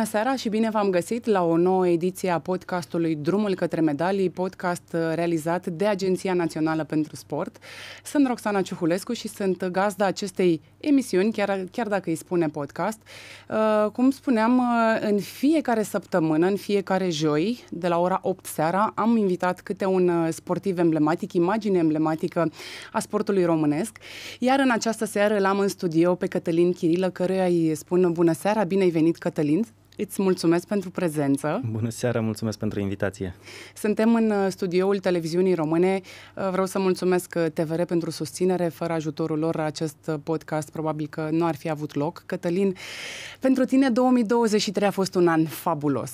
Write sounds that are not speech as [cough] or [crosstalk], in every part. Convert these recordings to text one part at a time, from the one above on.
Bună seara și bine v-am găsit la o nouă ediție a podcastului Drumul către medalii, podcast uh, realizat de Agenția Națională pentru Sport. Sunt Roxana Ciuhulescu și sunt gazda acestei emisiuni, chiar, chiar dacă îi spune podcast. Uh, cum spuneam, uh, în fiecare săptămână, în fiecare joi, de la ora 8 seara, am invitat câte un sportiv emblematic, imagine emblematică a sportului românesc. Iar în această seară l-am în studio pe Cătălin Chirilă, căruia îi spun bună seara, bine ai venit Cătălin. Îți mulțumesc pentru prezență. Bună seara, mulțumesc pentru invitație. Suntem în uh, studioul televiziunii române. Uh, vreau să mulțumesc uh, TVR pentru susținere. Fără ajutorul lor, acest podcast probabil că nu ar fi avut loc. Cătălin, pentru tine 2023 a fost un an fabulos.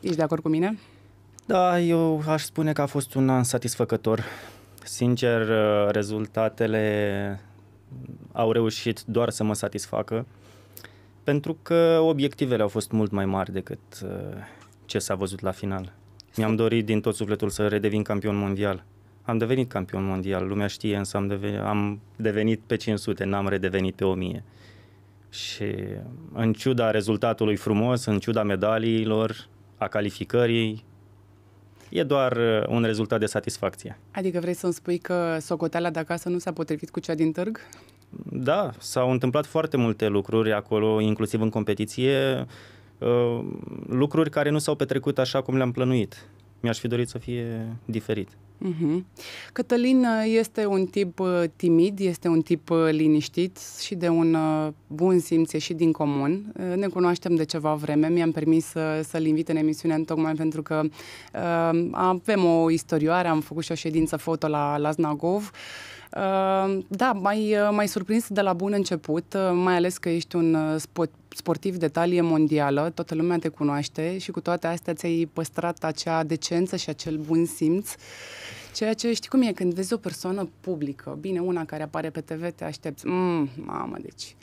Ești de acord cu mine? Da, eu aș spune că a fost un an satisfăcător. Sincer, rezultatele au reușit doar să mă satisfacă pentru că obiectivele au fost mult mai mari decât uh, ce s-a văzut la final. Mi-am dorit din tot sufletul să redevin campion mondial. Am devenit campion mondial, lumea știe, însă am devenit, am devenit pe 500, n-am redevenit pe 1000. Și în ciuda rezultatului frumos, în ciuda medaliilor, a calificării, e doar uh, un rezultat de satisfacție. Adică vrei să-mi spui că socoteala de acasă nu s-a potrivit cu cea din târg? da, s-au întâmplat foarte multe lucruri acolo, inclusiv în competiție, uh, lucruri care nu s-au petrecut așa cum le-am plănuit. Mi-aș fi dorit să fie diferit. mm Cătălin uh, este un tip uh, timid, este un tip liniștit și de un bun simț și din comun. Ne cunoaștem de ceva vreme, mi-am permis să, să-l invit în emisiune în tocmai pentru că uh, avem o istorioare, am făcut și o ședință foto la, la Znagov. Uh, Ehm, da, mai eh, mai surprins de la bun început, eh, mai ales că ești un eh, spot sportiv de talie mondială, toată lumea te cunoaște și cu toate astea ți-ai păstrat acea decență și acel bun simț. Ceea ce știi cum e, când vezi o persoană publică, bine, una care apare pe TV, te aștepți, mm, mamă, deci...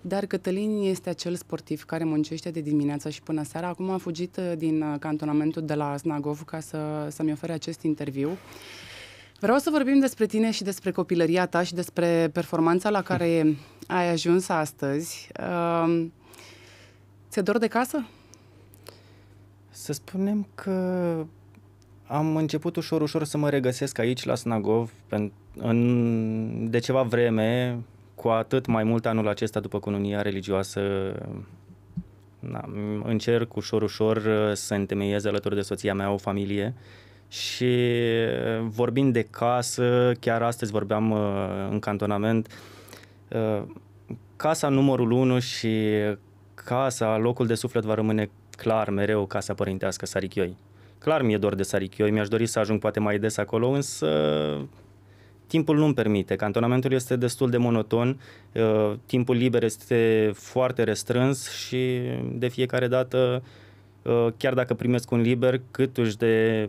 Dar Cătălin este acel sportiv care muncește de dimineața și până seara. Acum a fugit din cantonamentul de la Snagov ca să, să-mi ofere acest interviu Vreau să vorbim despre tine și despre copilăria ta și despre performanța la care ai ajuns astăzi. Uh, ți-e dor de casă? Să spunem că am început ușor, ușor să mă regăsesc aici, la Snagov, în, de ceva vreme, cu atât mai mult anul acesta după cununia religioasă, Na, încerc ușor, ușor să întemeiez alături de soția mea o familie uh, și uh, vorbind de casă, chiar astăzi vorbeam uh, în cantonament, uh, casa numărul 1 și casa, locul de suflet va rămâne clar mereu casa părintească Sarichioi. Clar mi-e dor de Sarichioi, mi-aș dori să ajung poate mai des acolo, însă timpul nu-mi permite. Cantonamentul este destul de monoton, timpul liber este foarte restrâns și de fiecare dată, chiar dacă primesc un liber, cât uși de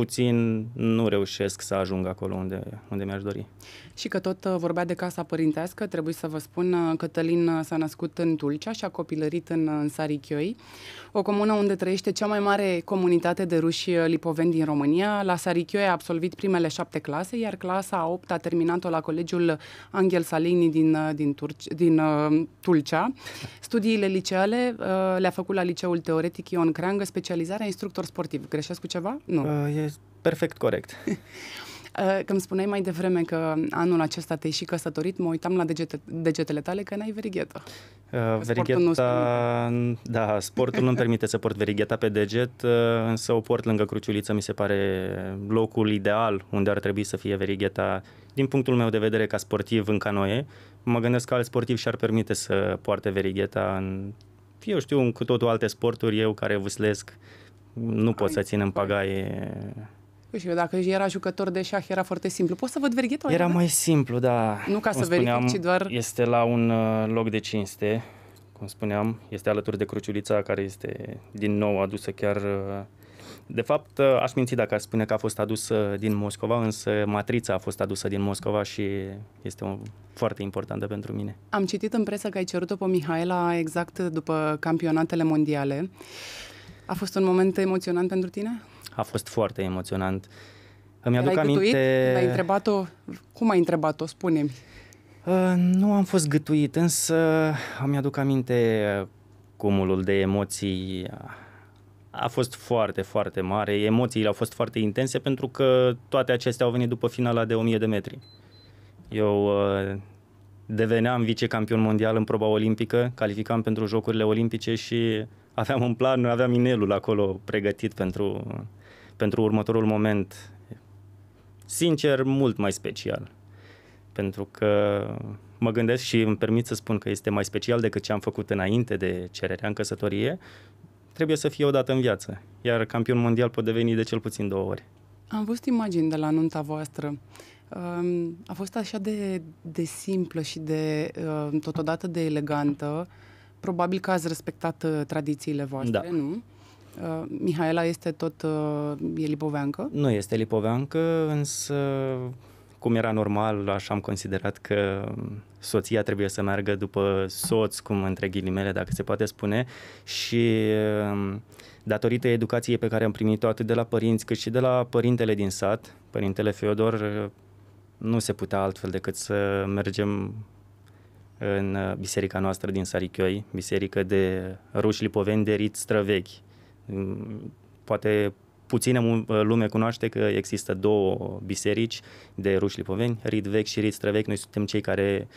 puțin nu reușesc să ajung acolo unde, unde mi-aș dori. Și că tot uh, vorbea de casa părintească, trebuie să vă spun, uh, Cătălin uh, s-a născut în Tulcea și a copilărit în, în Sarichioi, o comună unde trăiește cea mai mare comunitate de ruși lipoveni din România. La Sarichioi a absolvit primele șapte clase, iar clasa a opta a terminat-o la Colegiul Angel Salini din, din, Turci, din uh, Tulcea. Studiile liceale uh, le-a făcut la Liceul Teoretic Ion Creangă, specializarea instructor sportiv. Greșesc cu ceva? Nu. Uh, e perfect corect. [laughs] Eh, că îmi spuneai mai devreme că anul acesta te-ai și căsătorit, mă uitam la degete, degetele tale că n-ai verighetă. Uh, verigheta, nu da, sportul nu-mi permite să port verigheta pe deget, eh, însă o port lângă cruciuliță, mi se pare locul ideal unde ar trebui să fie verigheta, din punctul meu de vedere ca sportiv în canoe. Mă gândesc că alt sportiv și-ar permite să poarte verigheta în, eu știu, cu totul alte sporturi, eu care vâslesc, nu pot Ai, să țin în pagaie nu păi știu, dacă era jucător de șah, era foarte simplu. Poți să văd verghetul? Era da? mai simplu, da. Nu ca cum să spuneam, verific, ci doar... Este la un uh, loc de cinste, cum spuneam. Este alături de Cruciulița, care este din nou adusă chiar... Uh, de fapt, uh, aș minți dacă aș spune că a fost adusă din Moscova, însă matrița a fost adusă din Moscova și este o foarte importantă pentru mine. Am citit în presă că ai cerut-o pe Mihaela exact după campionatele mondiale. A fost un moment emoționant pentru tine? a fost foarte emoționant. Îmi aduc ai aminte... Gătuit? ai întrebat-o? Cum ai întrebat-o? Spune-mi. Uh, nu am fost gătuit, însă îmi aduc aminte cumulul de emoții a fost foarte, foarte mare. Emoțiile au fost foarte intense pentru că toate acestea au venit după finala de 1000 de metri. Eu uh, deveneam vicecampion mondial în proba olimpică, calificam pentru Jocurile Olimpice și aveam un plan, aveam inelul acolo pregătit pentru pentru următorul moment, sincer, mult mai special. Pentru că mă gândesc și îmi permit să spun că este mai special decât ce am făcut înainte de cererea în căsătorie, trebuie să fie o dată în viață. Iar campion mondial pot deveni de cel puțin două ori. Am văzut imagini de la nunta voastră. A fost așa de, de simplă și de totodată de elegantă. Probabil că ați respectat uh, tradițiile voastre, da. nu? Uh, Mihaela este tot, uh, e lipoveancă? Nu este lipoveancă, însă cum era normal, așa am considerat că soția trebuie să meargă după soț, cum între ghilimele, dacă se poate spune, și um, datorită educației pe care am primit-o atât de la părinți cât și de la părintele din sat, părintele Feodor, nu se putea altfel decât să mergem în uh, biserica noastră din Sarichioi, biserică de ruși lipoveni de rit străvechi. Mm, poate puțină uh, lume cunoaște că există două biserici de ruși lipoveni, Rid Vechi și Rid Străvechi. Noi suntem cei care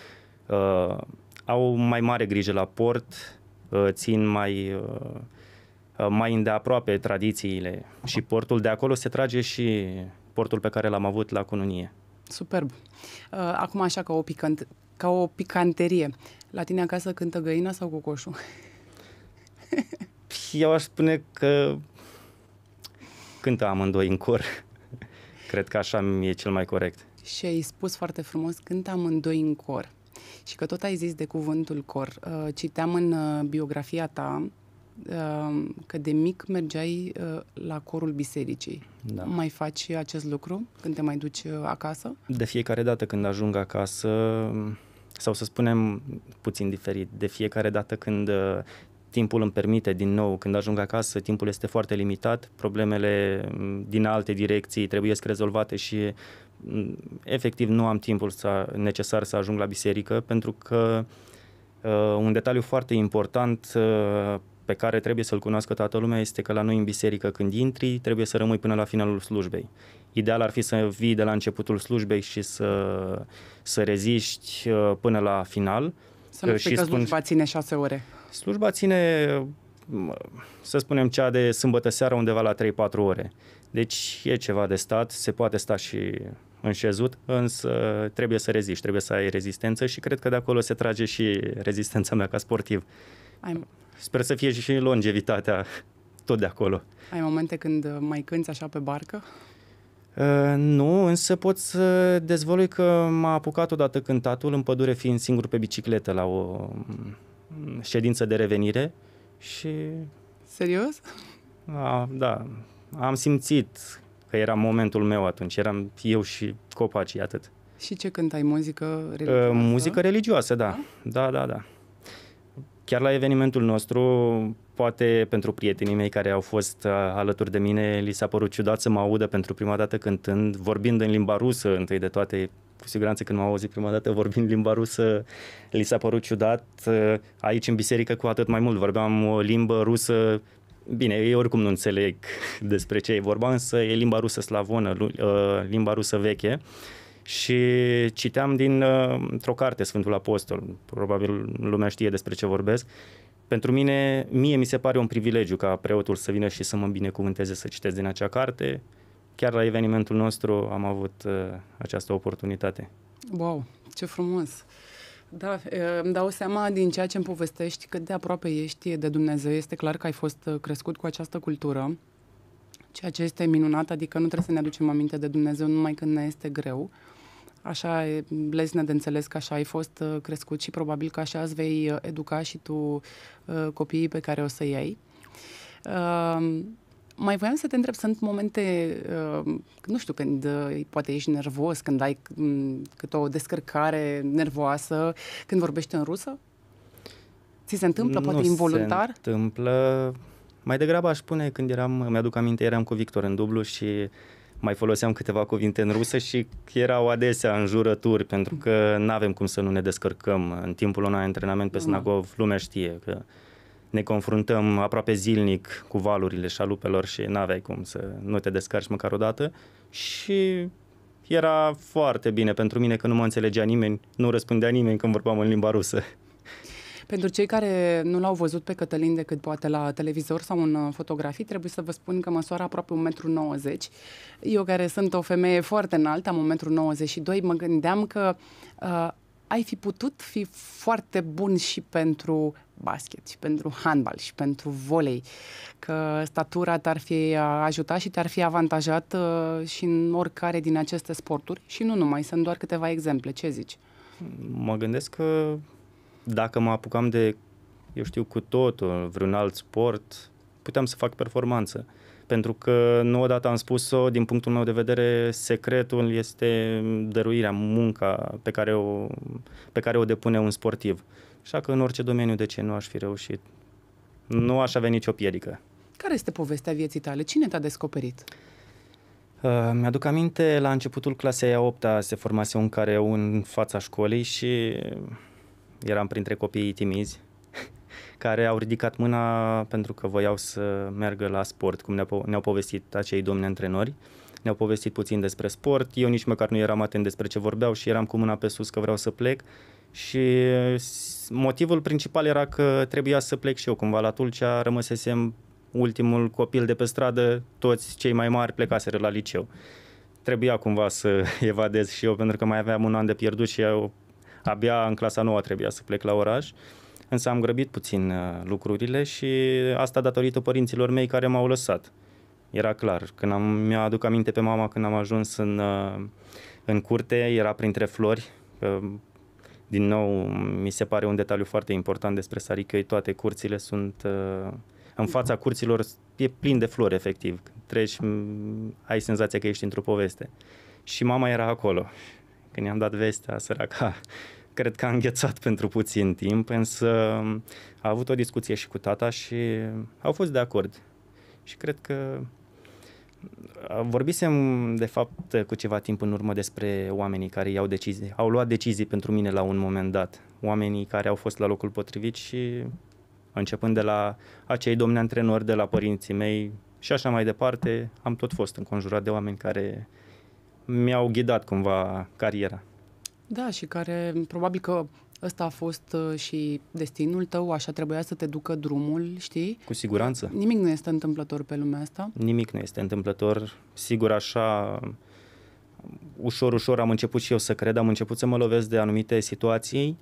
uh, au mai mare grijă la port, uh, țin mai, uh, uh, mai îndeaproape tradițiile și portul. De acolo se trage și portul pe care l-am avut la cununie. Superb. Uh, acum așa ca o, picant- ca o picanterie. La tine acasă cântă găina sau cocoșul? [laughs] eu aș spune că cântă amândoi în cor. [laughs] Cred că așa mi e cel mai corect. Și ai spus foarte frumos, cântă amândoi în cor. Și că tot ai zis de cuvântul cor. Uh, citeam în uh, biografia ta uh, că de mic mergeai la corul bisericii. Da. Mai faci acest lucru când te mai duci acasă? De fiecare dată când ajung acasă, sau să spunem puțin diferit, de fiecare dată când timpul îmi permite din nou, când ajung acasă, timpul este foarte limitat, problemele mm, din alte direcții trebuie să rezolvate și mm, efectiv nu am timpul să, necesar să ajung la biserică pentru că uh, un detaliu foarte important uh, pe care trebuie să-l cunoască toată lumea este că la noi în biserică când intri trebuie să rămâi până la finalul slujbei. Ideal ar fi să vii de la începutul slujbei și să, să reziști uh, până la final, uh, să nu spui că spun... slujba ține șase ore. Slujba ține, să spunem, cea de sâmbătă seara undeva la 3-4 ore. Deci e ceva de stat, se poate sta și înșezut, însă trebuie să reziști, trebuie să ai rezistență și cred că de acolo se trage și rezistența mea ca sportiv. Ai... Sper să fie și longevitatea tot de acolo. Ai momente când mai cânti așa pe barcă? Ă, nu, însă pot să dezvolui că m-a apucat odată cântatul în pădure fiind singur pe bicicletă la o mm, ședință de revenire și... Serios? A, da, am simțit că era momentul meu atunci, eram eu și copacii, atât. Și ce cântai? Muzică ă, religioasă? Muzică religioasă, da. Da, da, da. da. Chiar la evenimentul nostru poate pentru prietenii mei care au fost uh, alături de mine, li s-a părut ciudat să mă audă pentru prima dată cântând, vorbind în limba rusă, întâi de toate, cu siguranță când m-au auzit prima dată vorbind limba rusă, li s-a părut ciudat. Uh, aici în biserică cu atât mai mult vorbeam o limbă rusă Bine, ei oricum nu înțeleg [laughs] despre ce e vorba, însă e limba rusă slavonă, uh, limba rusă veche și citeam din, într-o carte Sfântul Apostol, probabil lumea știe despre ce vorbesc, pentru mine, mie mi se pare un privilegiu ca preotul să vină și să mă binecuvânteze să citesc din acea carte. Chiar la evenimentul nostru am avut uh, această oportunitate. Wow, ce frumos! Da, îmi dau seama din ceea ce îmi povestești cât de aproape ești de Dumnezeu. Este clar că ai fost uh, crescut cu această cultură, ceea ce este minunat, adică nu trebuie să ne aducem aminte de Dumnezeu numai când ne este greu. Uh, Așa blezne de înțeles că așa ai fost uh, crescut și probabil că așa îți vei uh, educa și tu uh, copiii pe care o să iei. Um, mai voiam să te întreb, sunt momente, um, nu știu, când poate ești nervos, când ai mm, câte o descărcare nervoasă, când vorbești în rusă? Ți se întâmplă, poate nu involuntar? se întâmplă. Mai degrabă aș spune când eram, mi-aduc aminte, eram cu Victor în dublu și mai foloseam câteva cuvinte în rusă și erau adesea în jurături, pentru că nu avem cum să nu ne descărcăm. În timpul unui antrenament pe da. Snagov, lumea știe că ne confruntăm aproape zilnic cu valurile șalupelor și nu aveai cum să nu te descarci măcar o dată și era foarte bine pentru mine că nu mă înțelegea nimeni, nu răspundea nimeni când vorbeam în limba rusă. Pentru cei care nu l-au văzut pe Cătălin decât poate la televizor sau în uh, fotografii, trebuie să vă spun că măsoară aproape 1,90 m. Eu care sunt o femeie foarte înaltă, am 1,92 m, mă gândeam că uh, ai fi putut fi foarte bun și pentru basket, și pentru handbal, și pentru volei, că statura te-ar fi uh, ajutat și te-ar fi avantajat uh, și în oricare din aceste sporturi și nu numai, sunt doar câteva exemple. Ce zici? Mă gândesc că dacă mă apucam de, eu știu, cu totul, vreun alt sport, puteam să fac performanță. Pentru că, nu odată am spus-o, din punctul meu de vedere, secretul este dăruirea, munca pe care o, pe care o depune un sportiv. Așa că în orice domeniu, de ce nu aș fi reușit? Nu aș avea nicio piedică. Care este povestea vieții tale? Cine te-a descoperit? Uh, mi-aduc aminte, la începutul clasei a 8 -a se formase un care în fața școlii și eram printre copiii timizi [laughs] care au ridicat mâna pentru că voiau să meargă la sport, cum ne-au, po- ne povestit acei domni antrenori. Ne-au povestit puțin despre sport, eu nici măcar nu eram atent despre ce vorbeau și eram cu mâna pe sus că vreau să plec și motivul principal era că trebuia să plec și eu cumva la Tulcea, rămăsesem ultimul copil de pe stradă, toți cei mai mari plecaseră la liceu. Trebuia cumva să [laughs] evadez și eu pentru că mai aveam un an de pierdut și eu Abia în clasa nouă trebuia să plec la oraș, însă am grăbit puțin uh, lucrurile și asta datorită părinților mei care m-au lăsat. Era clar. Când am, mi-aduc aminte pe mama când am ajuns în, uh, în curte, era printre flori, din nou, mi se pare un detaliu foarte important despre Saricăi, toate curțile sunt uh, în fața curților e plin de flori, efectiv. Treci, ai senzația că ești într-o poveste. Și mama era acolo când i-am dat vestea, săraca, [laughs] cred că a înghețat pentru puțin timp, însă a avut o discuție și cu tata și au fost de acord. Și cred că vorbisem, de fapt, cu ceva timp în urmă despre oamenii care iau decizii, au luat decizii pentru mine la un moment dat. Oamenii care au fost la locul potrivit și începând de la acei domni antrenori de la părinții mei și așa mai departe, am tot fost înconjurat de oameni care mi-au ghidat cumva cariera. Da, și care probabil că ăsta a fost uh, și destinul tău, așa trebuia să te ducă drumul, știi? Cu siguranță. Nimic nu este întâmplător pe lumea asta. Nimic nu este întâmplător. Sigur, așa ușor, ușor am început și eu să cred, am început să mă lovesc de anumite situații,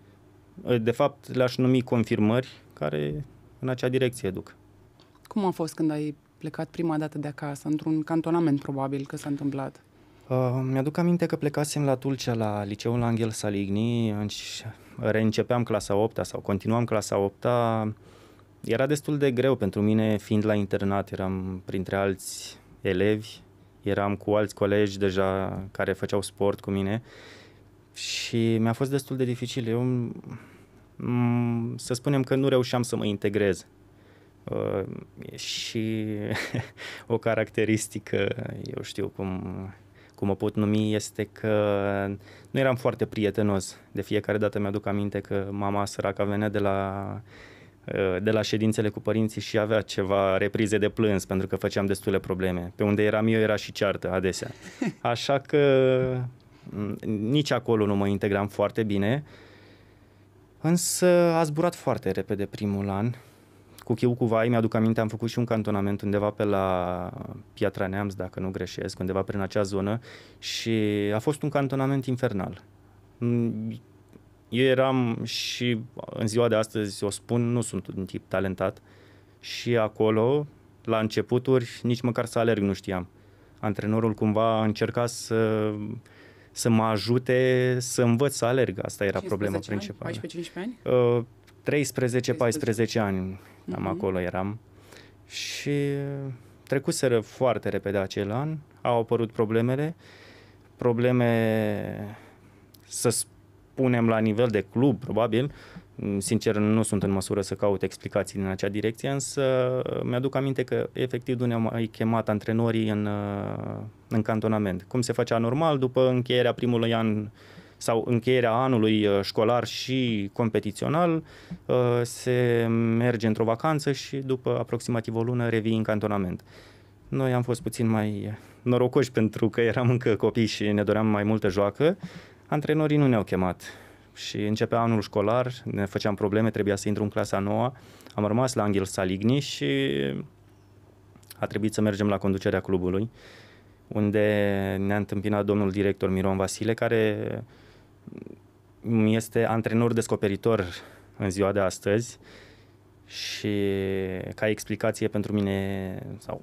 uh, de fapt le-aș numi confirmări care în acea direcție duc. Cum a fost când ai plecat prima dată de acasă, într-un cantonament probabil că s-a întâmplat? Uh, mi-aduc aminte că plecasem la Tulcea, la liceul Angel Saligny, reîncepeam clasa 8 sau continuam clasa 8 era destul de greu pentru mine, fiind la internat, eram printre alți elevi, eram cu alți colegi deja care făceau sport cu mine și mi-a fost destul de dificil. Eu, m- mm, să spunem că nu reușeam să mă integrez. Uh, și [laughs] o caracteristică, eu știu cum cum mă pot numi, este că nu eram foarte prietenos. De fiecare dată mi-aduc aminte că mama săraca venea de la de la ședințele cu părinții și avea ceva reprize de plâns pentru că făceam destule probleme. Pe unde eram eu era și ceartă adesea. [laughs] Așa că nici acolo nu mă integram foarte bine, însă a zburat foarte repede primul an cu Chiu cu Vai, mi-aduc aminte, am făcut și un cantonament undeva pe la Piatra Neamț, dacă nu greșesc, undeva prin acea zonă și a fost un cantonament infernal. Eu eram și în ziua de astăzi, o spun, nu sunt un tip talentat și acolo, la începuturi, nici măcar să alerg nu știam. Antrenorul cumva încerca să să mă ajute să învăț să alerg. Asta era problema principală. 14-15 ani? Uh, 13-14 ani cam uh-huh. acolo eram. Și trecuseră foarte repede acel an, au apărut problemele, probleme, să spunem, la nivel de club, probabil. Sincer, nu sunt în măsură să caut explicații din acea direcție, însă mi-aduc aminte că efectiv nu ne-au mai chemat antrenorii în, în cantonament. Cum se facea normal, după încheierea primului an sau încheierea anului uh, școlar și competițional, uh, se merge într-o vacanță și după aproximativ o lună revii în cantonament. Noi am fost puțin mai norocoși pentru că eram încă copii și ne doream mai multă joacă. Antrenorii nu ne-au chemat și începea anul școlar, ne făceam probleme, trebuia să intru în clasa nouă. Am rămas la Anghel Saligny și a trebuit să mergem la conducerea clubului, unde ne-a întâmpinat domnul director Miron Vasile, care Mm, este antrenor descoperitor în ziua de astăzi și ca explicație pentru mine sau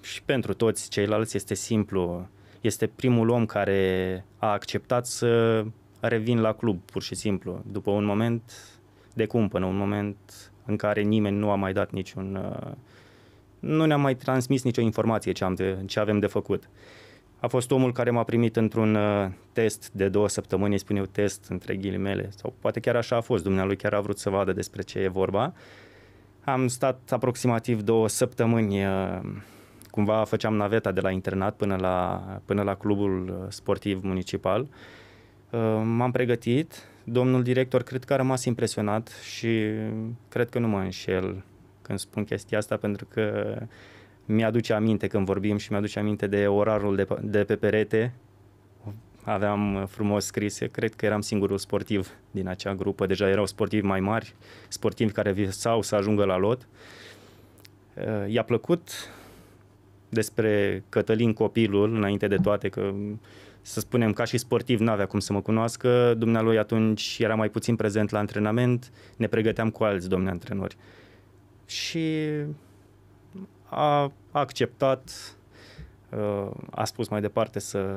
și pentru toți ceilalți este simplu. Este primul om care a acceptat să revin la club, pur și simplu, după un moment de cumpănă, un moment în care nimeni nu a mai dat niciun... Uh, nu ne-a mai transmis nicio informație ce, am de, ce avem de făcut a fost omul care m-a primit într-un uh, test de două săptămâni, îi spun eu test între ghilimele, sau poate chiar așa a fost, dumnealui chiar a vrut să vadă despre ce e vorba. Am stat aproximativ două săptămâni, uh, cumva făceam naveta de la internat până la, până la clubul uh, sportiv municipal. M-am pregătit, domnul director cred că a rămas impresionat și cred că nu mă înșel când spun chestia asta pentru că uh, mi-aduce aminte când vorbim și mi-aduce aminte de orarul de, de pe perete. Aveam uh, frumos scris, cred că eram singurul sportiv din acea grupă, deja erau sportivi mai mari, sportivi care visau să ajungă la lot. Uh, i-a plăcut despre Cătălin Copilul, înainte de toate, că mm, să spunem, ca și sportiv n-avea cum să mă cunoască, dumnealui atunci era mai puțin prezent la antrenament, ne pregăteam cu alți domni antrenori. Și a acceptat, uh, a spus mai departe să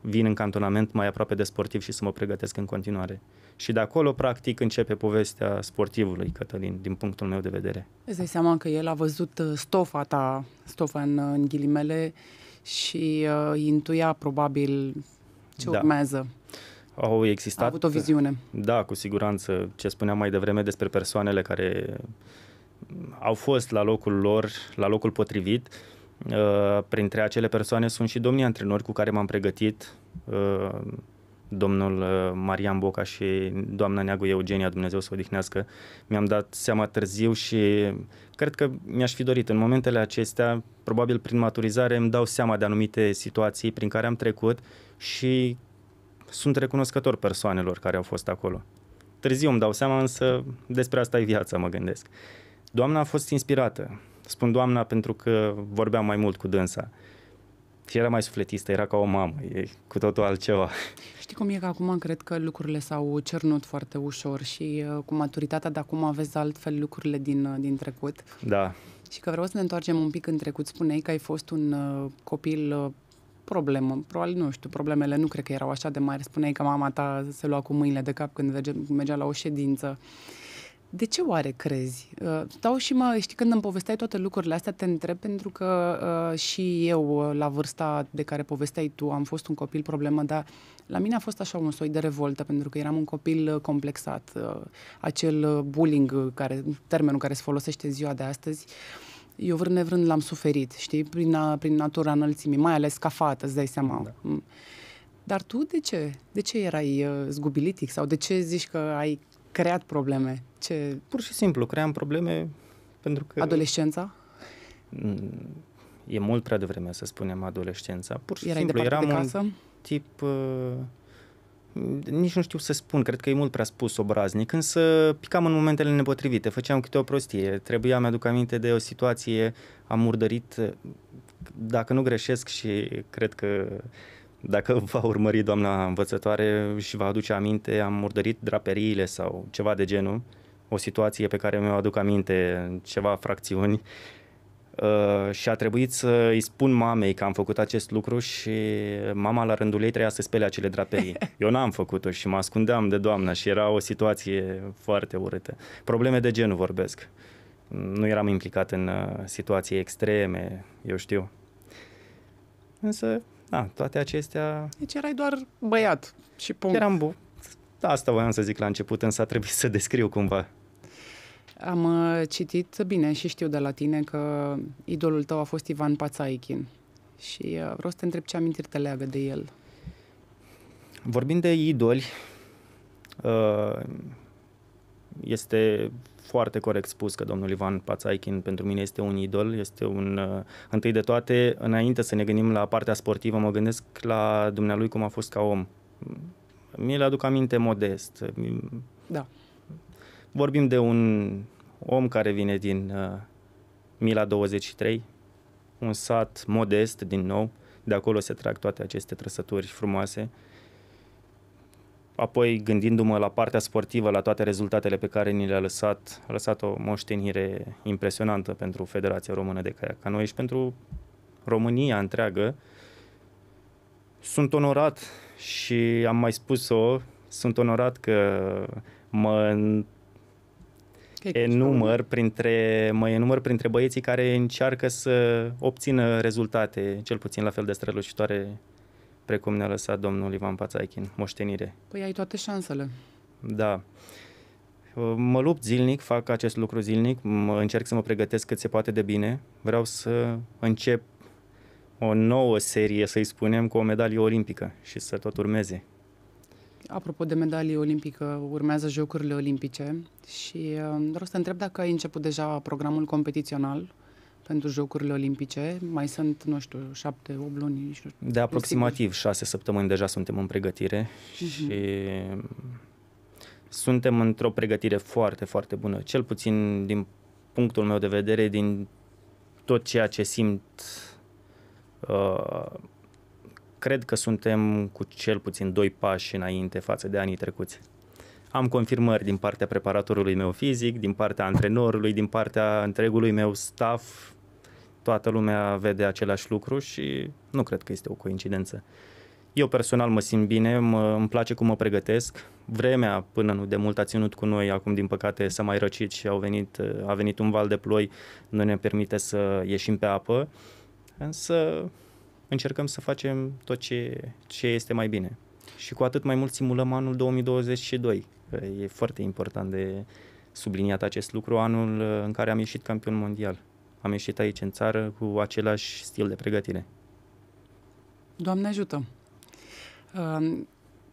vin în cantonament mai aproape de sportiv și să mă pregătesc în continuare. Și de acolo, practic, începe povestea sportivului Cătălin, din punctul meu de vedere. Îți dai seama că el a văzut uh, stofa ta, stofa în, uh, în ghilimele, și uh, intuia probabil ce da. urmează. Au existat... A avut o viziune. Da, cu siguranță. Ce spuneam mai devreme despre persoanele care uh, au fost la locul lor, la locul potrivit. Uh, printre acele persoane sunt și domnii antrenori cu care m-am pregătit, uh, domnul uh, Marian Boca și doamna Neagu Eugenia, Dumnezeu să odihnească. Mi-am dat seama târziu și cred că mi-aș fi dorit în momentele acestea, probabil prin maturizare îmi dau seama de anumite situații prin care am trecut și sunt recunoscător persoanelor care au fost acolo. Târziu îmi dau seama, însă despre asta e viața, mă gândesc. Doamna a fost inspirată. Spun doamna pentru că vorbeam mai mult cu dânsa. Și era mai sufletistă, era ca o mamă, e cu totul altceva. Știi cum e că acum cred că lucrurile s-au cernut foarte ușor și uh, cu maturitatea de acum aveți altfel lucrurile din, uh, din trecut. Da. Și că vreau să ne întoarcem un pic în trecut. Spuneai că ai fost un uh, copil uh, problemă, probabil nu știu, problemele nu cred că erau așa de mari. Spuneai că mama ta se lua cu mâinile de cap când mergea la o ședință. Uh, de ce oare crezi? Uh, stau și mă, știi, când îmi povesteai toate lucrurile astea, te întreb pentru că uh, și eu, uh, la vârsta de care povesteai tu, am fost un copil problemă, dar la mine a fost așa un soi de revoltă, pentru că eram un copil uh, complexat. Uh, acel bullying, care, termenul care se folosește ziua de astăzi, eu vrând nevrând l-am suferit, știi, prin, a, prin natura înălțimii, mai ales ca fată, îți dai seama. Da. Mm. Dar tu de ce? De ce erai uh, zgubilitic? Sau de ce zici că ai creat probleme? Ce... Pur și simplu, cream probleme pentru că... Adolescența? Mm, e mult prea devreme să spunem adolescența. Pur și Erai simplu, eram de casă? un tip... Uh, nici nu știu să spun, cred că e mult prea spus obraznic, însă picam în momentele nepotrivite, făceam câte o prostie, trebuia, mi-aduc aminte de o situație, am murdărit, dacă nu greșesc și cred că dacă [laughs] va urmări doamna învățătoare și va aduce aminte, am murdărit draperiile sau ceva de genul, o situație pe care mi-o aduc aminte ceva fracțiuni uh, și a trebuit să îi spun mamei că am făcut acest lucru și mama la rândul ei treia să spele acele draperii. [laughs] Eu n-am făcut-o și mă ascundeam de doamna și era o situație foarte urâtă. Probleme de genul vorbesc. Nu eram implicat în uh, situații extreme, eu știu. Însă da, toate acestea... Deci erai doar băiat și punct. Eram bu... Da, asta voiam să zic la început, însă a trebuit să descriu cumva. Am uh, citit bine și știu de la tine că idolul tău a fost Ivan Pațaichin și uh, vreau să te întreb ce amintiri te leagă de el. Vorbind de idoli, uh, este foarte corect spus că domnul Ivan Pațaichin pentru mine este un idol, este un, uh, întâi de toate, înainte să ne gândim la partea sportivă, mă gândesc la dumnealui cum a fost ca om. Mi-l aduc aminte modest. Da. Vorbim de un om care vine din uh, Mila 23, un sat modest din nou, de acolo se trag toate aceste trăsături frumoase. Uh, Apoi, gândindu-mă la partea sportivă, la toate rezultatele pe care ni le-a lăsat, a lăsat o moștenire impresionantă pentru Federația Română de Kayak Canoe și pentru România întreagă. Sunt onorat și am mai spus-o, sunt onorat că mă enumăr printre, mă enumăr printre băieții care încearcă să obțină rezultate, cel puțin la fel de strălucitoare precum ne-a lăsat domnul Ivan Pațaichin, moștenire. Păi ai toate șansele. Da. Mă lupt zilnic, fac acest lucru zilnic, mă, încerc să mă pregătesc cât se poate de bine. Vreau să încep o nouă serie, să-i spunem, cu o medalie olimpică și să tot urmeze. Apropo de medalie olimpică, urmează Jocurile Olimpice și uh, vreau să te întreb dacă ai început deja programul competițional pentru Jocurile Olimpice. Mai sunt, nu știu, șapte, opt luni. știu, de aproximativ sigur. șase săptămâni deja suntem în pregătire uh-huh. și suntem într-o pregătire foarte, foarte bună. Cel puțin din punctul meu de vedere, din tot ceea ce simt, uh, cred că suntem cu cel puțin doi pași înainte față de anii trecuți am confirmări din partea preparatorului meu fizic, din partea antrenorului, din partea întregului meu staff toată lumea vede același lucru și nu cred că este o coincidență. Eu personal mă simt bine, mă, îmi place cum mă pregătesc. Vremea până nu de mult a ținut cu noi, acum din păcate s-a mai răcit și au venit, a venit un val de ploi, nu ne permite să ieșim pe apă, însă încercăm să facem tot ce, ce este mai bine. Și cu atât mai mult simulăm anul 2022. E foarte important de subliniat acest lucru, anul în care am ieșit campion mondial am ieșit aici în țară cu același stil de pregătire. Doamne ajută!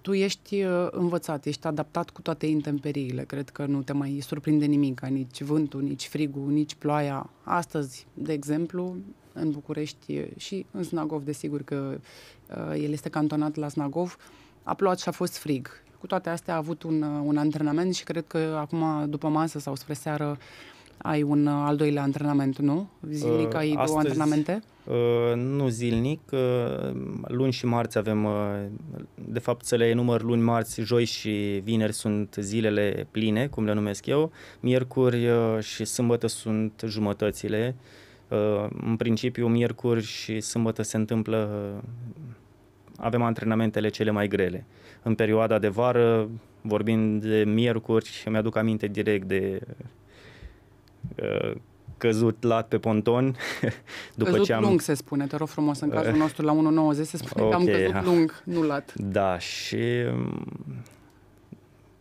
tu ești uh, învățat, ești adaptat cu toate intemperiile. Cred că nu te mai surprinde nimic, nici vântul, nici frigul, nici ploaia. Astăzi, de exemplu, în București și în Snagov, desigur că uh, el este cantonat la Snagov, a plouat și a fost frig. Cu toate astea a avut un, uh, un antrenament și cred că acum, după masă sau spre seară, ai un uh, al doilea antrenament, nu? Zilnic uh, ai astăzi, două antrenamente? Uh, nu zilnic. Uh, luni și marți avem, uh, de fapt să le număr luni, marți, joi și vineri sunt zilele pline, cum le numesc eu. Miercuri uh, și sâmbătă sunt jumătățile. Uh, în principiu, miercuri și sâmbătă se întâmplă uh, avem antrenamentele cele mai grele. În perioada de vară, vorbind de miercuri, îmi aduc aminte direct de Uh, căzut lat pe ponton [laughs] după căzut ce am... lung se spune, te rog frumos, în cazul uh, nostru la 1,90 se spune okay, că am căzut ha. lung, nu lat. Da, și um,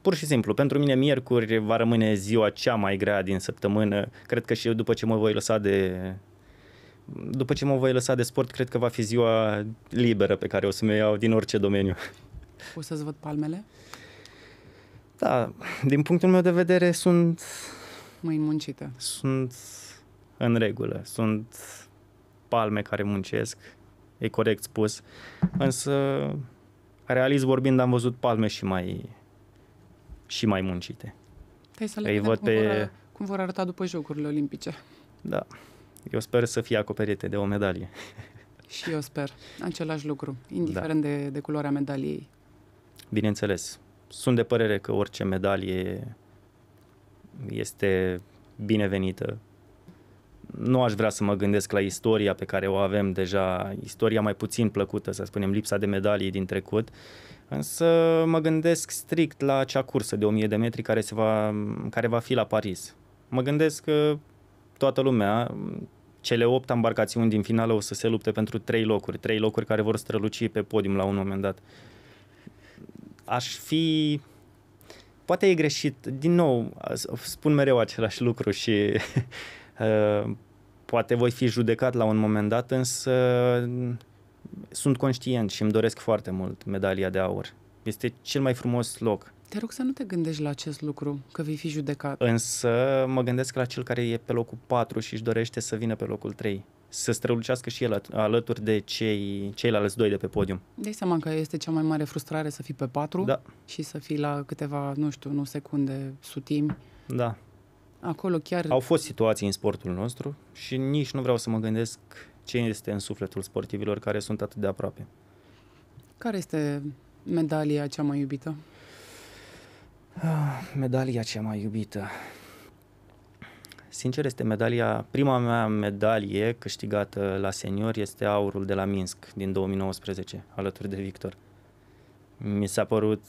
pur și simplu, pentru mine miercuri va rămâne ziua cea mai grea din săptămână. Cred că și eu după ce mă voi lăsa de după ce mă voi lăsa de sport, cred că va fi ziua liberă pe care o să mi iau din orice domeniu. O să-ți văd palmele? Da, din punctul meu de vedere sunt mâini muncite. Sunt în regulă, sunt palme care muncesc, e corect spus, însă realist vorbind am văzut palme și mai și mai muncite. Hai să le văd cum, pe... vor, cum vor arăta după Jocurile Olimpice. Da. Eu sper să fie acoperite de o medalie. [laughs] Și eu sper. Același lucru, da. indiferent da. de, de culoarea medaliei. Bineînțeles. Sunt de părere că orice medalie este binevenită. Nu aș vrea să mă gândesc la istoria pe care o avem deja, istoria mai puțin plăcută, să spunem, lipsa de medalii din trecut, însă mă gândesc strict la acea cursă de 1000 de metri care, se va, care va fi la Paris. Mă gândesc că toată lumea, cele 8 embarcațiuni din finală o să se lupte pentru 3 locuri, 3 locuri care vor străluci pe podium la un moment dat. Aș fi Poate e greșit, din nou, spun mereu același lucru și [laughs] uh, poate voi fi judecat la un moment dat, însă sunt conștient și îmi doresc foarte mult medalia de aur. Este cel mai frumos loc. Te rog să nu te gândești la acest lucru, că vei fi judecat. Însă mă gândesc la cel care e pe locul 4 și își dorește să vină pe locul 3 să strălucească și el alături de cei, ceilalți doi de pe podium. Dai seama că este cea mai mare frustrare să fii pe patru da. și să fii la câteva, nu știu, nu secunde sutimi. Da. Acolo chiar... Au fost situații în sportul nostru și nici nu vreau să mă gândesc ce este în sufletul sportivilor care sunt atât de aproape. Care este medalia cea mai iubită? Ah, medalia cea mai iubită. Sincer, este medalia, prima mea medalie câștigată la senior este aurul de la Minsk din 2019, alături de Victor. Mi s-a părut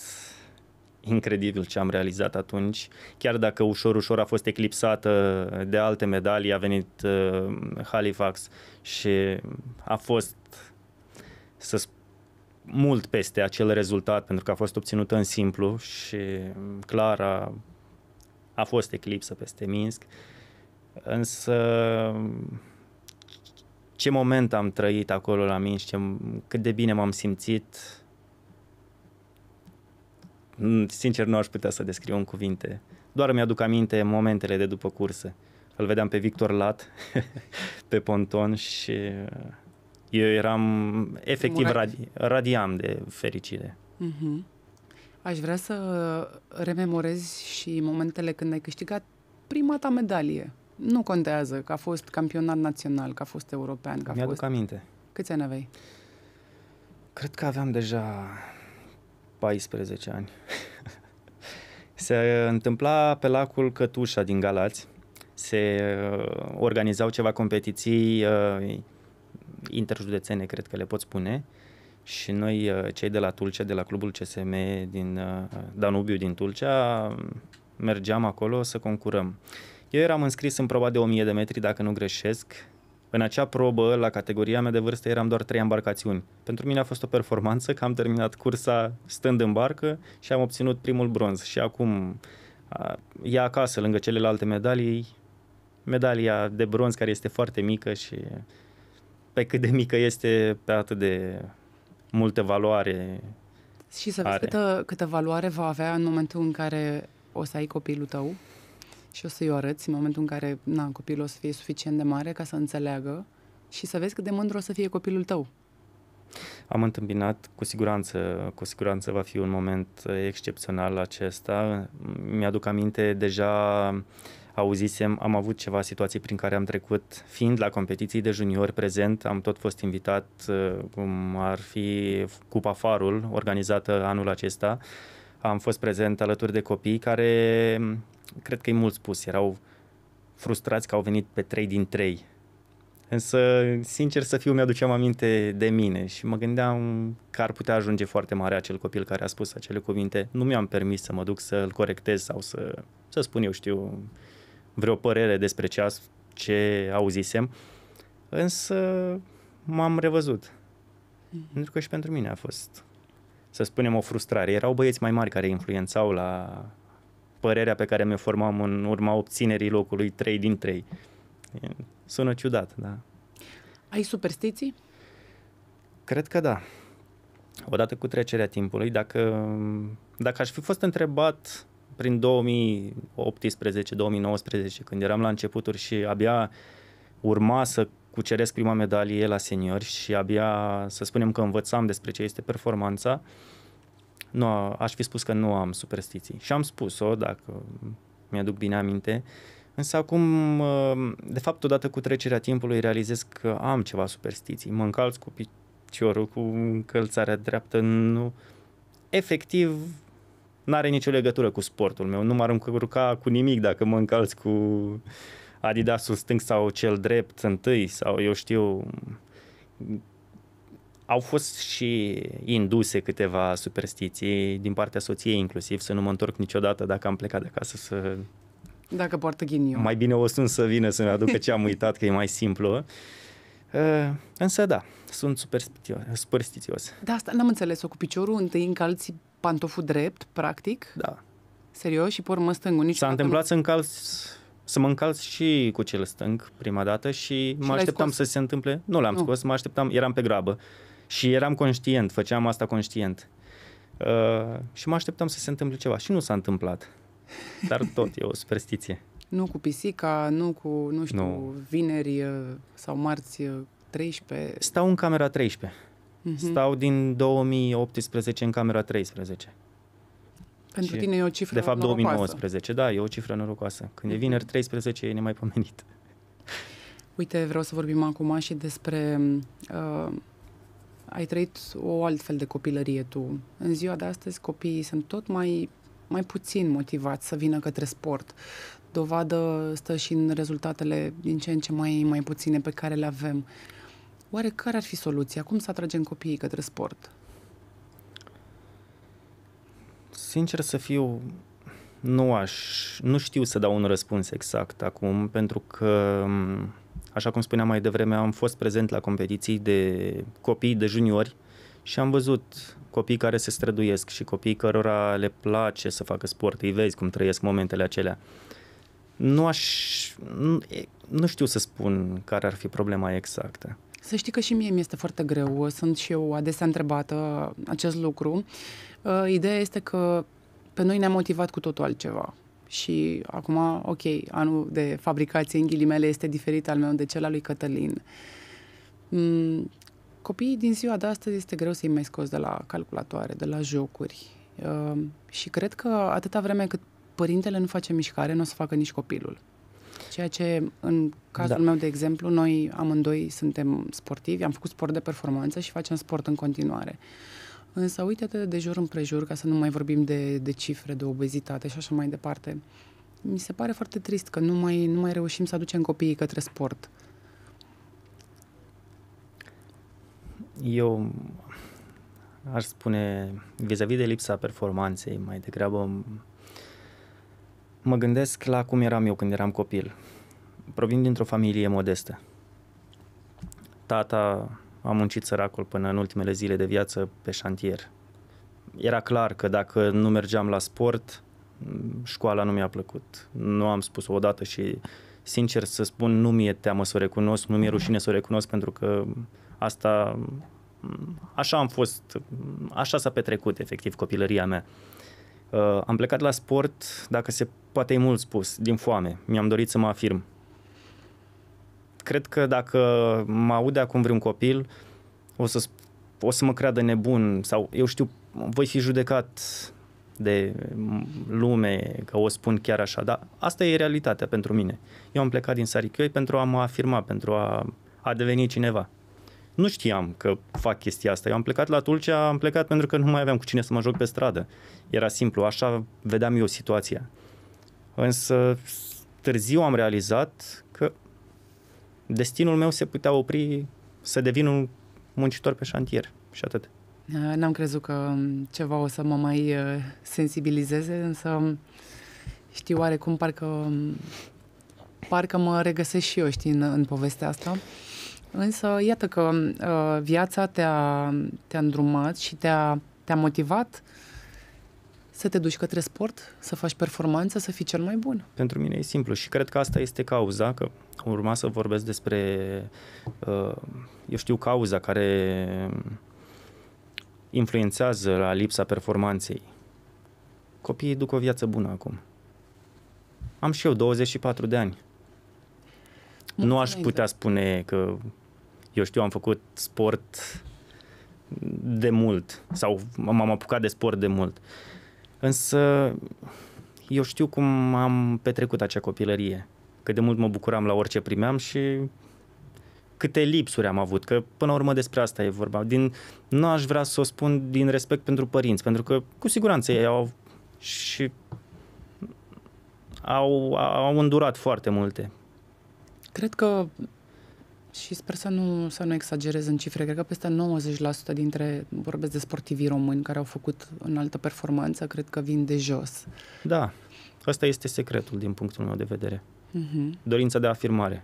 incredibil ce am realizat atunci, chiar dacă ușor, ușor a fost eclipsată de alte medalii, a venit uh, Halifax și a fost, să spun, mult peste acel rezultat pentru că a fost obținută în simplu și clar a, a fost eclipsă peste Minsk. Uh, Însă ce moment am trăit acolo la și ce, cât de bine m-am simțit, mm, sincer nu aș putea să descriu în cuvinte. Doar mi aduc aminte momentele de după curse. Îl vedeam pe Victor Lat [laughs] pe ponton și eu eram efectiv radi- radiam de fericire. Mm-hmm. Aș vrea să rememorez și momentele când ai câștigat prima ta medalie nu contează că a fost campionat național, că a fost european, că a Mi-aduc fost... aminte. Câți ani aveai? Cred că aveam deja 14 ani. [laughs] se întâmpla pe lacul Cătușa din Galați. Se uh, organizau ceva competiții uh, interjudețene, cred că le pot spune. Și noi, uh, cei de la Tulcea, de la clubul CSM din Danubiu din Tulcea, mergeam acolo să concurăm. Eu eram înscris în proba de 1000 de metri, dacă nu greșesc. În acea probă, la categoria mea de vârstă, eram doar trei embarcațiuni. Pentru mine a fost o performanță că am terminat cursa stând în barcă și am obținut primul bronz. Și acum e acasă, lângă celelalte medalii, medalia de bronz care este foarte mică și pe cât de mică este, pe atât de multă valoare Și să vezi câtă, câtă valoare va avea în momentul în care o să ai copilul tău și o să-i o arăți în momentul în care na, copilul o să fie suficient de mare ca să înțeleagă și să vezi cât de mândru o să fie copilul tău. Am întâmpinat, cu siguranță, cu siguranță va fi un moment excepțional acesta. Mi-aduc aminte, deja auzisem, am avut ceva situații prin care am trecut, fiind la competiții de junior prezent, am tot fost invitat, cum ar fi Cupa Farul, organizată anul acesta, am fost prezent alături de copii care cred că e mult spus, erau frustrați că au venit pe 3 din 3. Însă, sincer să fiu, mi-aduceam aminte de mine și mă gândeam că ar putea ajunge foarte mare acel copil care a spus acele cuvinte. Nu mi-am permis să mă duc să-l corectez sau să, să spun, eu știu, vreo părere despre ce, ce auzisem. Însă m-am revăzut. Pentru că și pentru mine a fost, să spunem, o frustrare. Erau băieți mai mari care influențau la părerea pe care mi-o formam în urma obținerii locului 3 din 3. Sună ciudat, da. Ai superstiții? Cred că da. Odată cu trecerea timpului, dacă, dacă aș fi fost întrebat prin 2018-2019, când eram la începuturi și abia urma să cuceresc prima medalie la seniori și abia, să spunem că învățam despre ce este performanța, uh, nu, aș fi spus că nu am superstiții. Și am spus-o, dacă mi-aduc bine aminte, însă acum, de fapt, odată cu trecerea timpului, realizez că am ceva superstiții. Mă încalț cu piciorul, cu încălțarea dreaptă, nu... Efectiv, nu are nicio legătură cu sportul meu. Nu m-ar încurca cu nimic dacă mă încalț cu Adidasul stâng sau cel drept întâi sau eu știu au fost și induse câteva superstiții din partea soției inclusiv, să nu mă întorc niciodată dacă am plecat de acasă să... Dacă poartă ghinion. Mai bine o sun să vină să-mi aducă ce am uitat, că e mai simplu. Uh, însă da, sunt superstițios. Da, asta n-am înțeles-o cu piciorul, întâi încalți pantoful drept, practic? Da. Serios? Și pormă stângul? S-a întâmplat să încalți să mă încalz și cu cel stâng prima dată și, și mă așteptam scos? să se întâmple. Nu l-am nu. scos, mă așteptam, eram pe grabă. Și eram conștient, făceam asta conștient. Uh, și mă așteptam să se întâmple ceva și nu s-a întâmplat. Dar tot e o superstiție. [laughs] Nu cu pisica, nu cu, nu știu, nu. vineri uh, sau marți 13. Uh, Stau în camera 13. Uh-huh. Mhm. Stau din 2018 în camera 13. Pentru și tine e o cifră De fapt, norocoasă. 2019, da, e o cifră norocoasă. Când uh-huh. e mhm. vineri 13, e nemaipomenit. Uite, vreau să vorbim acum și despre uh, ai trăit o altfel de copilărie tu. În ziua de astăzi copiii sunt tot mai, mai puțin motivați să vină către sport. Dovadă stă și în rezultatele din ce în ce mai, mai puține pe care le avem. Oare care ar fi soluția? Cum să atragem copiii către sport? Sincer să fiu, nu aș, nu știu să dau un răspuns exact acum, pentru că Așa cum spuneam mai devreme, am fost prezent la competiții de copii, de juniori și am văzut copii care se străduiesc și copii cărora le place să facă sport, îi vezi cum trăiesc momentele acelea. Nu aș... Nu, nu știu să spun care ar fi problema exactă. Să știi că și mie mi-este foarte greu, sunt și eu adesea întrebată acest lucru. Uh, ideea este că pe noi ne-a motivat cu totul altceva și acum, ok, anul de fabricație în ghilimele este diferit al meu de cel al lui Cătălin. Mm, copiii din ziua de astăzi este greu să-i mai scoți de la calculatoare, de la jocuri. Uh, și cred că atâta vreme cât părintele nu face mișcare, nu o să facă nici copilul. Ceea ce, în cazul da. meu, de exemplu, noi amândoi suntem sportivi, am făcut sport de performanță și facem sport în continuare. Însă uite-te de jur împrejur, ca să nu mai vorbim de, de cifre, de obezitate și așa mai departe. Mi se pare foarte trist că nu mai, nu mai reușim să aducem copiii către sport. Eu aș spune, vis-a-vis de lipsa performanței, mai degrabă mă gândesc la cum eram eu când eram copil. Provin dintr-o familie modestă. Tata a muncit săracul până în ultimele zile de viață pe șantier. Era clar că dacă nu mergeam la sport, școala nu mi-a plăcut. Nu am spus-o odată și, sincer să spun, nu mi-e teamă să o recunosc, nu mi-e mhm. rușine să o recunosc pentru că asta... Așa am fost, așa s-a petrecut efectiv copilăria mea. Uh, am plecat la sport, dacă se poate e mult spus, din foame. Mi-am dorit să mă afirm cred că dacă mă aude acum vreun copil, o să, o să mă creadă nebun sau eu știu, voi fi judecat de lume, că o spun chiar așa, dar asta e realitatea pentru mine. Eu am plecat din Sarichioi pentru a mă afirma, pentru a, a deveni cineva. Nu știam că fac chestia asta. Eu am plecat la Tulcea, am plecat pentru că nu mai aveam cu cine să mă joc pe stradă. Era simplu, așa vedeam eu situația. Însă târziu am realizat destinul meu se putea opri să devin un muncitor pe șantier și atât. Eh, n-am crezut că mm, ceva o să mă mai eh, sensibilizeze, însă mm, știu oarecum parcă, mm, parcă mă regăsesc și eu, știi, în, în povestea asta. Însă, iată că uh, viața te-a, te-a îndrumat și te-a, te-a motivat uh, să te duci către sport, să faci performanță, să fii cel mai bun. Pentru mine e simplu și cred că asta este cauza, că urma să vorbesc despre, uh, eu știu, cauza care influențează la lipsa performanței. Copiii duc o viață bună acum. Am și eu 24 de ani. Mulțumesc. Nu aș putea spune că, eu știu, am făcut sport de mult sau m-am apucat de sport de mult. Uh, Însă eu știu cum am petrecut acea copilărie, cât de mult mă bucuram la orice primeam și câte lipsuri am avut, că până la urmă despre asta e vorba. Din, nu aș vrea să o spun din respect pentru părinți, pentru că cu siguranță ei au și au, au îndurat foarte multe. Cred că și sper să nu, să nu exagerez în cifre. Cred că peste 90% dintre, vorbesc de sportivii români care au făcut în altă performanță, cred că vin de jos. Da, asta este secretul din punctul meu de vedere. Uh-huh. Dorința de afirmare.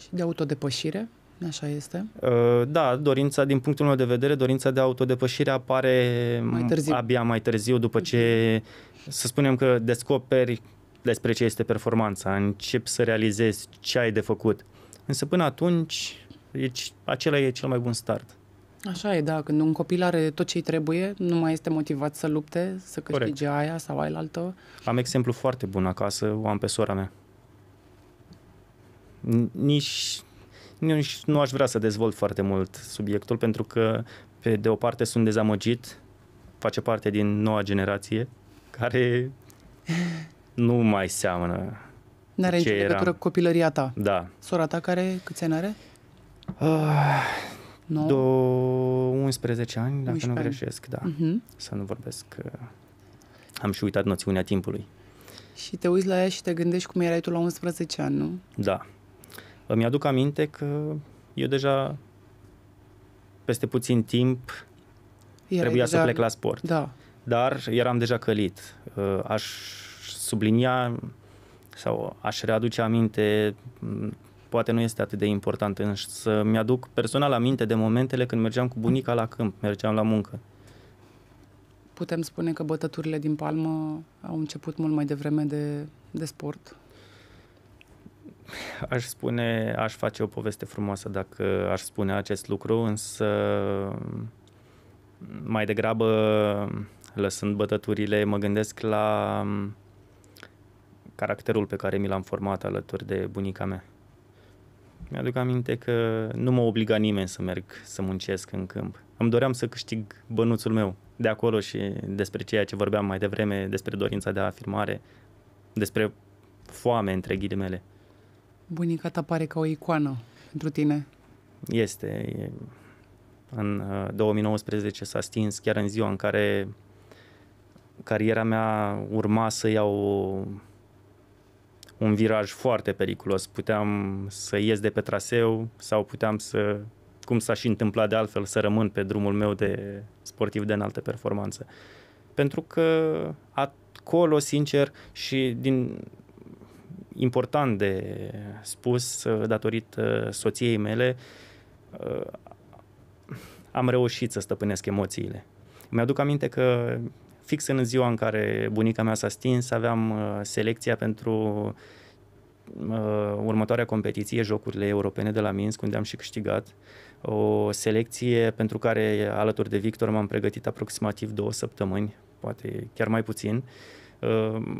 Și de autodepășire? Așa este? Ă, da, dorința, din punctul meu de vedere, dorința de autodepășire apare mai târziu. abia mai târziu, după ce, mhm. să spunem că descoperi despre ce este performanța, începi să realizezi ce ai de făcut. Însă până atunci, e, acela e cel mai bun start. Așa e, da. Când un copil are tot ce-i trebuie, nu mai este motivat să lupte, să câștige Corect. aia sau aia altă. Am exemplu foarte bun acasă, o am pe sora mea. Nici, nici nu aș vrea să dezvolt foarte mult subiectul, pentru că, pe de o parte, sunt dezamăgit, face parte din noua generație, care nu mai seamănă nu are nicio legătură cu copilăria ta. Da. Sora ta care câți ani are? Uh, no? Do- 11 ani, dacă 11 nu ani. greșesc, da. Uh-huh. Să nu vorbesc. Uh, am și uitat noțiunea timpului. Și te uiți la ea și te gândești cum erai tu la 11 ani, nu? Da. Îmi aduc aminte că eu deja peste puțin timp Erai trebuia deja... să plec la sport. Da. Dar eram deja călit. Uh, aș sublinia sau aș readuce aminte, poate nu este atât de important, însă mi-aduc personal aminte de momentele când mergeam cu bunica la câmp, mergeam la muncă. Putem spune că bătăturile din palmă au început mult mai devreme de, de sport? Aș spune, aș face o poveste frumoasă dacă aș spune acest lucru, însă mai degrabă lăsând bătăturile, mă gândesc la caracterul pe care mi l-am format alături de bunica mea. Mi-aduc aminte că nu mă obliga nimeni să merg să muncesc în câmp. Îmi doream să câștig bănuțul meu. De acolo și despre ceea ce vorbeam mai devreme, despre dorința de afirmare, despre foame între ghilimele. Bunica ta pare ca o icoană pentru tine. Este. În 2019 uh, s-a stins chiar în ziua în care cariera mea urma să iau un viraj foarte periculos. Puteam să ies de pe traseu sau puteam să, cum s-a și întâmplat de altfel, să rămân pe drumul meu de sportiv de înaltă performanță. Pentru că acolo, sincer, și din important de spus, uh, datorită soției mele, uh, am reușit să stăpânesc emoțiile. Mi-aduc aminte că fix în ziua în care bunica mea s-a stins, aveam uh, selecția pentru uh, următoarea competiție, Jocurile Europene de la Minsk, unde am și câștigat. O selecție pentru care, alături de Victor, m-am pregătit aproximativ două săptămâni, poate chiar mai puțin. Uh,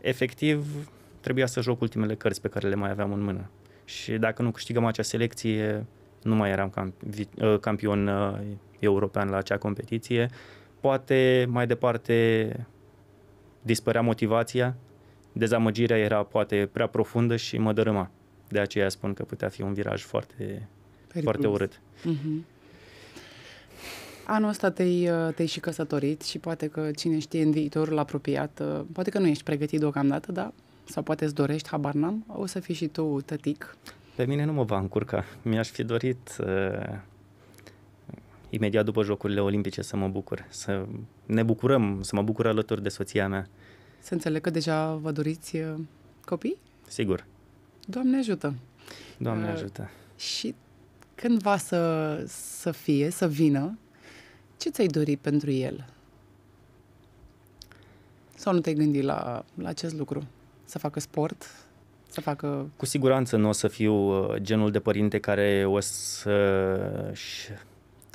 efectiv, trebuia să joc ultimele cărți pe care le mai aveam în mână. Și dacă nu câștigam acea selecție, nu mai eram campion european la acea competiție poate mai departe dispărea motivația, dezamăgirea era poate prea profundă și mă dărâma. De aceea spun că putea fi un viraj foarte, Periculos. foarte urât. Uh-huh. Anul ăsta te-ai, te și căsătorit și poate că cine știe în viitorul apropiat, poate că nu ești pregătit deocamdată, dar sau poate îți dorești, habar n-am, o să fii și tu tătic. Pe mine nu mă va încurca. Mi-aș fi dorit uh, imediat după Jocurile Olimpice să mă bucur, să ne bucurăm, să mă bucur alături de soția mea. Să înțeleg că deja vă doriți uh, copii? Sigur. Doamne ajută! Doamne uh, ajută! Uh, și va să, să fie, să vină, ce ți-ai dori pentru el? Sau nu te-ai gândit la, la acest lucru? Să facă sport? Să facă... Cu siguranță nu o să fiu uh, genul de părinte care o să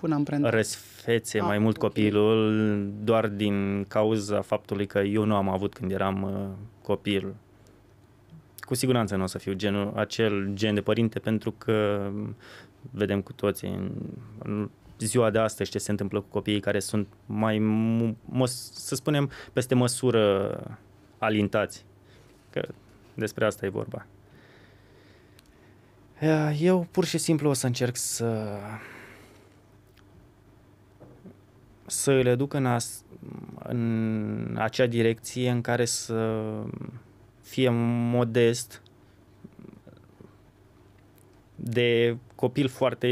pun amprenta. Răsfețe ah, mai mult okay. copilul doar din cauza faptului că eu nu am avut când eram uh, copil. Cu siguranță nu o să fiu genul, acel gen de părinte pentru că mm, vedem cu toții în ziua de astăzi ce se întâmplă cu copiii care sunt mai, să spunem, peste măsură alintați. Că despre asta e vorba. Eu pur și simplu o să încerc să să le duc în, as, în acea direcție în care să fie modest de copil foarte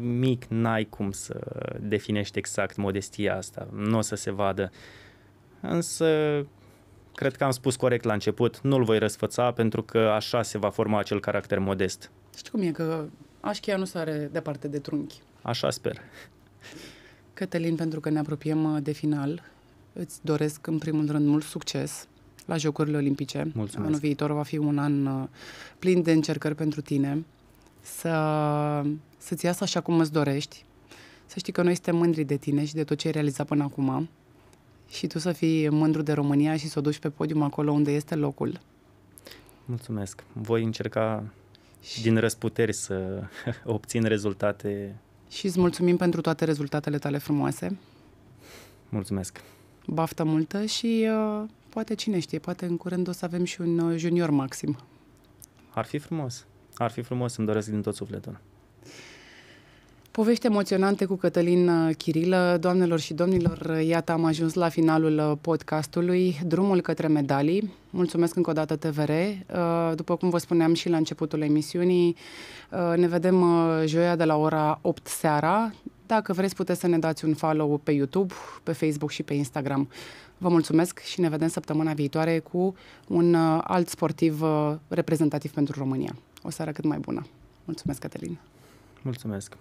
mic n-ai cum să definești exact modestia asta, nu o să se vadă. Însă cred că am spus corect la început, nu-l voi răsfăța pentru că așa se va forma acel caracter modest. Știi cum e că așchia nu sare departe de trunchi. Așa sper. Cătălin, pentru că ne apropiem uh, de final, îți doresc în primul rând mult succes la Jocurile Olimpice. Mulțumesc. Anul viitor va fi un an uh, plin de încercări pentru tine. Să, să-ți iasă așa cum îți dorești. Să știi că noi suntem mândri de tine și de tot ce ai realizat până acum. Și tu să fii mândru de România și să o duci pe podium acolo unde este locul. Mulțumesc. Voi încerca și... din răsputeri să [laughs] obțin rezultate și îți mulțumim pentru toate rezultatele tale frumoase. Mulțumesc. Baftă multă și uh, poate cine știe, poate în curând o să avem și un uh, junior maxim. Ar fi frumos. Ar fi frumos, îmi doresc din tot sufletul. Povești emoționante cu Cătălin uh, Chirilă. Doamnelor și domnilor, uh, iată am ajuns la finalul uh, podcastului Drumul către medalii. Mulțumesc încă o dată TVR. După cum vă spuneam și la începutul emisiunii, ne vedem joia de la ora 8 seara. Dacă vreți, puteți să ne dați un follow pe YouTube, pe Facebook și pe Instagram. Vă mulțumesc și ne vedem săptămâna viitoare cu un alt sportiv reprezentativ pentru România. O seară cât mai bună. Mulțumesc, Cătălin. Mulțumesc.